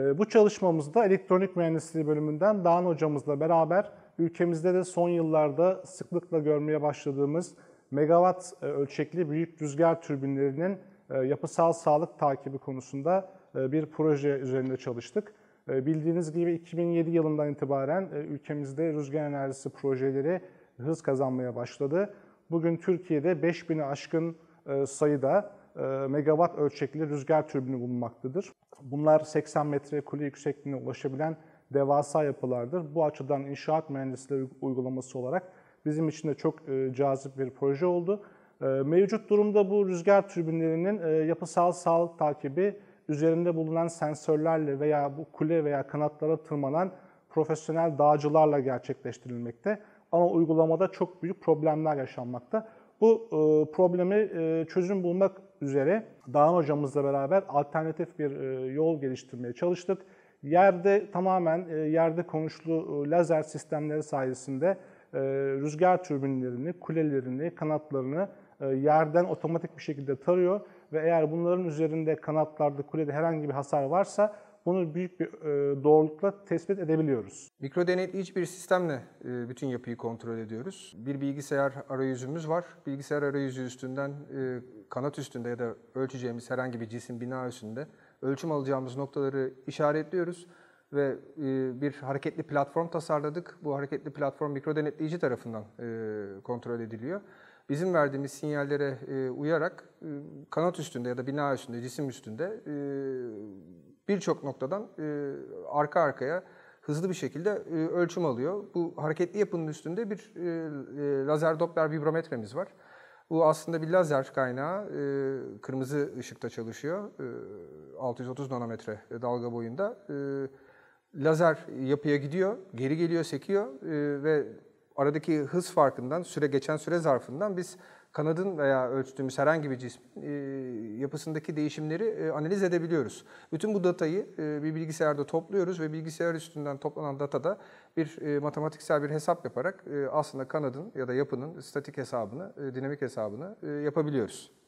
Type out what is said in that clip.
Ee, bu çalışmamızda elektronik mühendisliği bölümünden Dağan hocamızla beraber ülkemizde de son yıllarda sıklıkla görmeye başladığımız megawatt e, ölçekli büyük rüzgar türbinlerinin e, yapısal sağlık takibi konusunda e, bir proje üzerinde çalıştık. Bildiğiniz gibi 2007 yılından itibaren ülkemizde rüzgar enerjisi projeleri hız kazanmaya başladı. Bugün Türkiye'de 5000'i aşkın sayıda e, megawatt ölçekli rüzgar türbini bulunmaktadır. Bunlar 80 metre kule yüksekliğine ulaşabilen devasa yapılardır. Bu açıdan inşaat mühendisleri uygulaması olarak bizim için de çok e, cazip bir proje oldu. E, mevcut durumda bu rüzgar türbinlerinin yapısal sağlık takibi üzerinde bulunan sensörlerle veya bu kule veya kanatlara tırmanan profesyonel dağcılarla gerçekleştirilmekte. Ama uygulamada çok büyük problemler yaşanmakta. Bu e, problemi e, çözüm bulmak üzere Dağan hocamızla beraber alternatif bir e, yol geliştirmeye çalıştık. Yerde tamamen e, yerde konuşlu e, lazer sistemleri sayesinde e, rüzgar türbinlerini, kulelerini, kanatlarını e, yerden otomatik bir şekilde tarıyor ve eğer bunların üzerinde kanatlarda, kulede herhangi bir hasar varsa bunu büyük bir e, doğrulukla tespit edebiliyoruz. Mikro denetleyici bir sistemle e, bütün yapıyı kontrol ediyoruz. Bir bilgisayar arayüzümüz var. Bilgisayar arayüzü üstünden e, kanat üstünde ya da ölçeceğimiz herhangi bir cisim bina üstünde ölçüm alacağımız noktaları işaretliyoruz ve bir hareketli platform tasarladık. Bu hareketli platform mikro denetleyici tarafından kontrol ediliyor. Bizim verdiğimiz sinyallere uyarak kanat üstünde ya da bina üstünde, cisim üstünde birçok noktadan e, arka arkaya hızlı bir şekilde e, ölçüm alıyor. Bu hareketli yapının üstünde bir e, e, lazer Doppler vibrometremiz var. Bu aslında bir lazer kaynağı. E, kırmızı ışıkta çalışıyor. E, 630 nanometre dalga boyunda. E, lazer yapıya gidiyor, geri geliyor, sekiyor e, ve aradaki hız farkından, süre geçen süre zarfından biz kanadın veya ölçtüğümüz herhangi bir cismin e, yapısındaki değişimleri e, analiz edebiliyoruz. Bütün bu datayı e, bir bilgisayarda topluyoruz ve bilgisayar üstünden toplanan datada bir matematiksel bir hesap yaparak aslında kanadın ya da yapının statik hesabını, dinamik hesabını yapabiliyoruz.